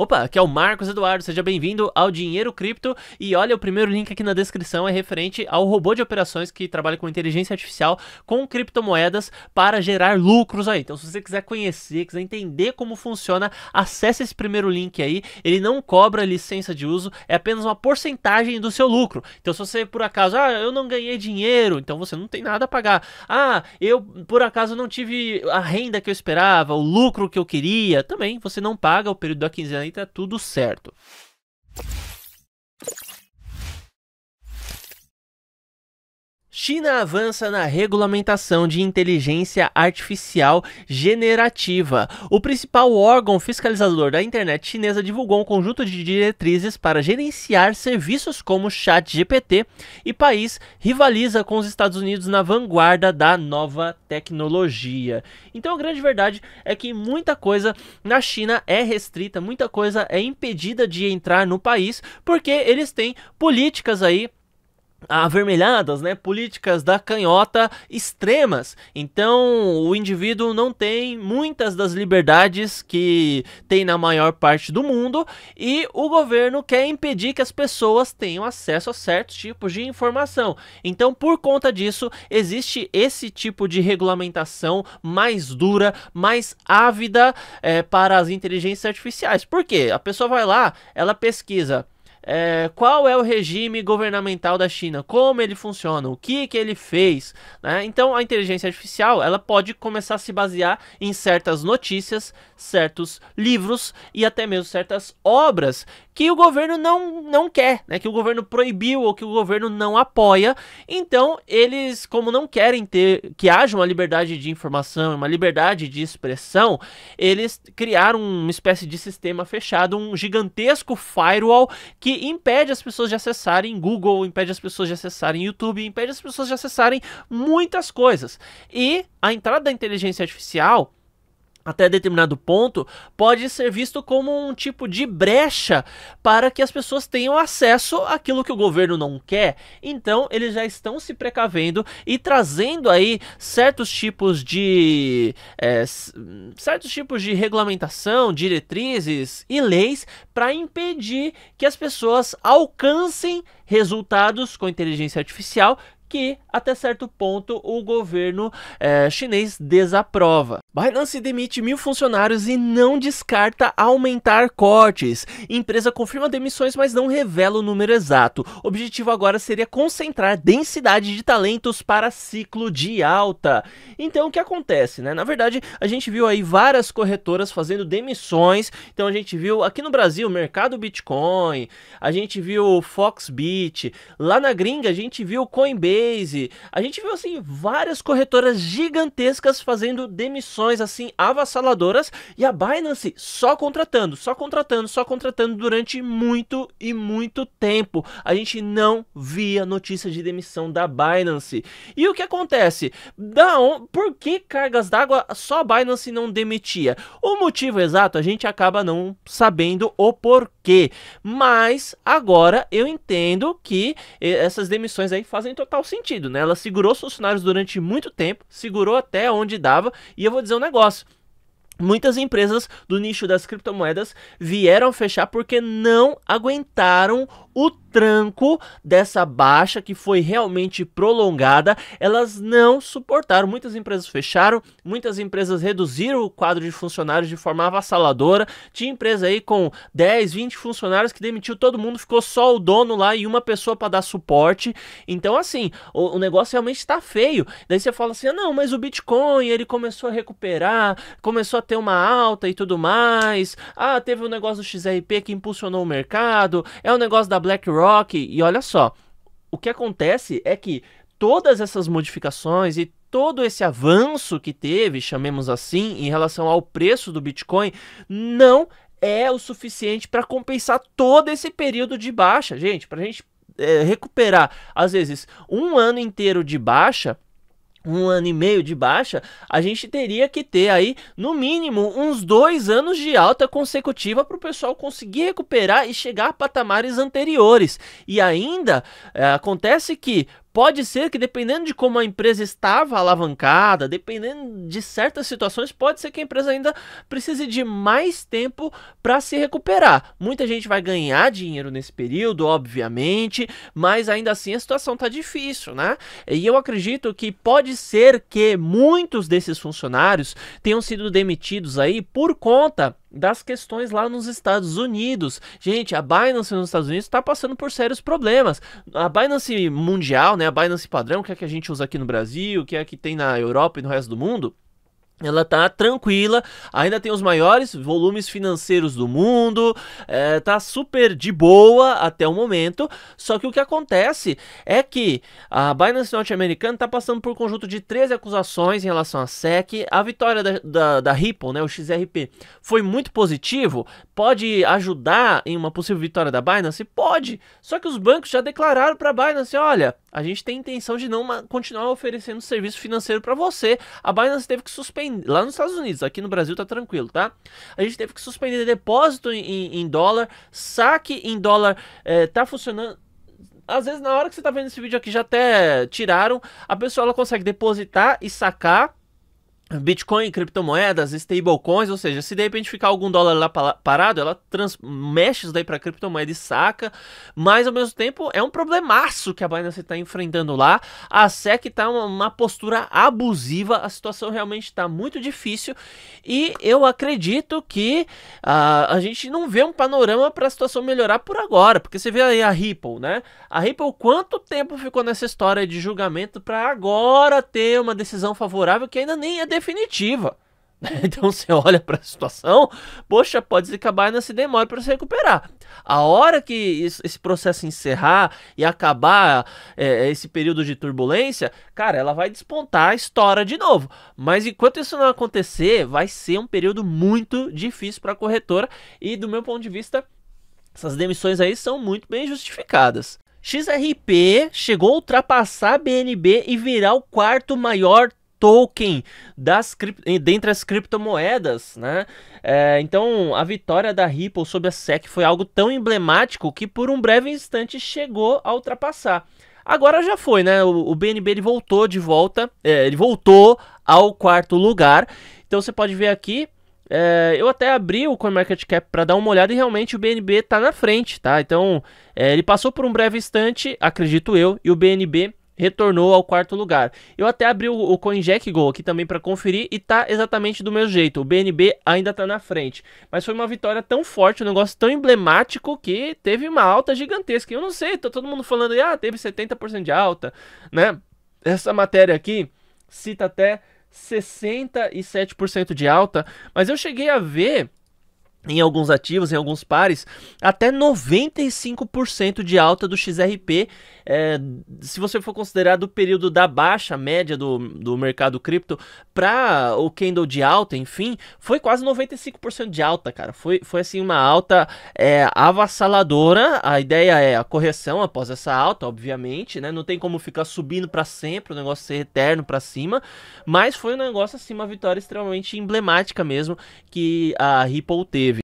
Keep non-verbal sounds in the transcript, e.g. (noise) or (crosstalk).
Opa, aqui é o Marcos Eduardo, seja bem-vindo ao Dinheiro Cripto. E olha, o primeiro link aqui na descrição é referente ao robô de operações que trabalha com inteligência artificial com criptomoedas para gerar lucros aí. Então, se você quiser conhecer, quiser entender como funciona, acesse esse primeiro link aí. Ele não cobra licença de uso, é apenas uma porcentagem do seu lucro. Então, se você por acaso, ah, eu não ganhei dinheiro, então você não tem nada a pagar. Ah, eu por acaso não tive a renda que eu esperava, o lucro que eu queria, também você não paga o período da quinzena aí tá tudo certo. China avança na regulamentação de inteligência artificial generativa. O principal órgão fiscalizador da internet chinesa divulgou um conjunto de diretrizes para gerenciar serviços como ChatGPT e país rivaliza com os Estados Unidos na vanguarda da nova tecnologia. Então a grande verdade é que muita coisa na China é restrita, muita coisa é impedida de entrar no país porque eles têm políticas aí avermelhadas, né, políticas da canhota extremas. Então, o indivíduo não tem muitas das liberdades que tem na maior parte do mundo e o governo quer impedir que as pessoas tenham acesso a certos tipos de informação. Então, por conta disso, existe esse tipo de regulamentação mais dura, mais ávida é, para as inteligências artificiais. Por quê? A pessoa vai lá, ela pesquisa é, qual é o regime governamental da China, como ele funciona, o que, que ele fez. Né? Então a inteligência artificial ela pode começar a se basear em certas notícias, certos livros e até mesmo certas obras que o governo não, não quer, né? Que o governo proibiu ou que o governo não apoia. Então, eles, como não querem ter que haja uma liberdade de informação, uma liberdade de expressão, eles criaram uma espécie de sistema fechado, um gigantesco firewall que impede as pessoas de acessarem Google, impede as pessoas de acessarem YouTube, impede as pessoas de acessarem muitas coisas. E a entrada da inteligência artificial até determinado ponto, pode ser visto como um tipo de brecha para que as pessoas tenham acesso àquilo que o governo não quer. Então, eles já estão se precavendo e trazendo aí certos tipos de. É, certos tipos de regulamentação, diretrizes e leis para impedir que as pessoas alcancem resultados com inteligência artificial que até certo ponto o governo é, chinês desaprova. Binance demite mil funcionários e não descarta aumentar cortes. Empresa confirma demissões, mas não revela o número exato. O objetivo agora seria concentrar densidade de talentos para ciclo de alta. Então o que acontece, né? Na verdade, a gente viu aí várias corretoras fazendo demissões. Então a gente viu aqui no Brasil o mercado Bitcoin, a gente viu Foxbit, lá na gringa a gente viu Coinbase, a gente viu assim várias corretoras gigantescas fazendo demissões contratações assim avassaladoras e a Binance só contratando, só contratando, só contratando durante muito e muito tempo. A gente não via notícia de demissão da Binance. E o que acontece? Da on... Por que cargas d'água só a Binance não demitia? O motivo exato a gente acaba não sabendo o porquê, mas agora eu entendo que eh, essas demissões aí fazem total sentido, né? Ela segurou os funcionários durante muito tempo, segurou até onde dava, e eu vou dizer negócio. Muitas empresas do nicho das criptomoedas vieram fechar porque não aguentaram o tranco dessa baixa que foi realmente prolongada. Elas não suportaram. Muitas empresas fecharam, muitas empresas reduziram o quadro de funcionários de forma avassaladora. Tinha empresa aí com 10, 20 funcionários que demitiu todo mundo, ficou só o dono lá e uma pessoa para dar suporte. Então, assim, o, o negócio realmente está feio. Daí você fala assim: ah, não, mas o Bitcoin ele começou a recuperar, começou a ter uma alta e tudo mais. Ah, teve um negócio do XRP que impulsionou o mercado. É o um negócio da BlackRock. E olha só, o que acontece é que todas essas modificações e todo esse avanço que teve, chamemos assim, em relação ao preço do Bitcoin, não é o suficiente para compensar todo esse período de baixa, gente. Para a gente é, recuperar, às vezes, um ano inteiro de baixa um ano e meio de baixa, a gente teria que ter aí, no mínimo, uns dois anos de alta consecutiva para o pessoal conseguir recuperar e chegar a patamares anteriores. E ainda é, acontece que, Pode ser que, dependendo de como a empresa estava alavancada, dependendo de certas situações, pode ser que a empresa ainda precise de mais tempo para se recuperar. Muita gente vai ganhar dinheiro nesse período, obviamente, mas ainda assim a situação está difícil, né? E eu acredito que pode ser que muitos desses funcionários tenham sido demitidos aí por conta das questões lá nos Estados Unidos. Gente, a Binance nos Estados Unidos está passando por sérios problemas. A Binance mundial, né, a Binance padrão, que é a que a gente usa aqui no Brasil, que é a que tem na Europa e no resto do mundo, ela tá tranquila, ainda tem os maiores volumes financeiros do mundo, é, tá super de boa até o momento. Só que o que acontece é que a Binance norte-americana tá passando por um conjunto de 13 acusações em relação à SEC. A vitória da, da, da Ripple, né, o XRP, foi muito positivo. Pode ajudar em uma possível vitória da Binance? Pode. Só que os bancos já declararam para a Binance: olha, a gente tem intenção de não continuar oferecendo serviço financeiro para você. A Binance teve que suspender. Lá nos Estados Unidos, aqui no Brasil tá tranquilo, tá? A gente teve que suspender depósito em, em dólar, saque em dólar é, tá funcionando. Às vezes, na hora que você tá vendo esse vídeo aqui, já até tiraram. A pessoa ela consegue depositar e sacar Bitcoin, criptomoedas, stablecoins, ou seja, se de repente ficar algum dólar lá parado, ela trans mexe isso daí para criptomoeda e saca, mas ao mesmo tempo é um problemaço que a Binance está enfrentando lá. A SEC está uma, uma postura abusiva, a situação realmente está muito difícil e eu acredito que uh, a gente não vê um panorama para a situação melhorar por agora, porque você vê aí a Ripple, né? A Ripple, quanto tempo ficou nessa história de julgamento para agora ter uma decisão favorável que ainda nem é definitiva. (laughs) Né? Então você olha para a situação, poxa, pode a baiana se demora para se recuperar. A hora que isso, esse processo encerrar e acabar é, é esse período de turbulência, cara, ela vai despontar, estoura de novo. Mas enquanto isso não acontecer, vai ser um período muito difícil para a corretora e, do meu ponto de vista, essas demissões aí são muito bem justificadas. XRP chegou a ultrapassar a BNB e virar o quarto maior token das dentre as criptomoedas, né? É, então, a vitória da Ripple sobre a SEC foi algo tão emblemático que por um breve instante chegou a ultrapassar. Agora já foi, né? O, o BNB ele voltou de volta, é, ele voltou ao quarto lugar. Então você pode ver aqui, é, eu até abri o CoinMarketCap para dar uma olhada e realmente o BNB está na frente, tá? Então, é, ele passou por um breve instante, acredito eu, e o BNB retornou ao quarto lugar. Eu até abri o, o CoinJack Go aqui também para conferir e tá exatamente do meu jeito. O BNB ainda tá na frente, mas foi uma vitória tão forte, um negócio tão emblemático que teve uma alta gigantesca. Eu não sei, tá todo mundo falando, ah, teve 70% de alta, né? Essa matéria aqui cita até 67% de alta, mas eu cheguei a ver em alguns ativos, em alguns pares, até 95% de alta do XRP. É, se você for considerar do período da baixa média do, do mercado cripto para o candle de alta, enfim, foi quase 95% de alta, cara. Foi, foi assim uma alta é, avassaladora. A ideia é a correção após essa alta, obviamente, né? Não tem como ficar subindo para sempre, o negócio ser eterno para cima, mas foi um negócio assim, uma vitória extremamente emblemática mesmo que a Ripple teve.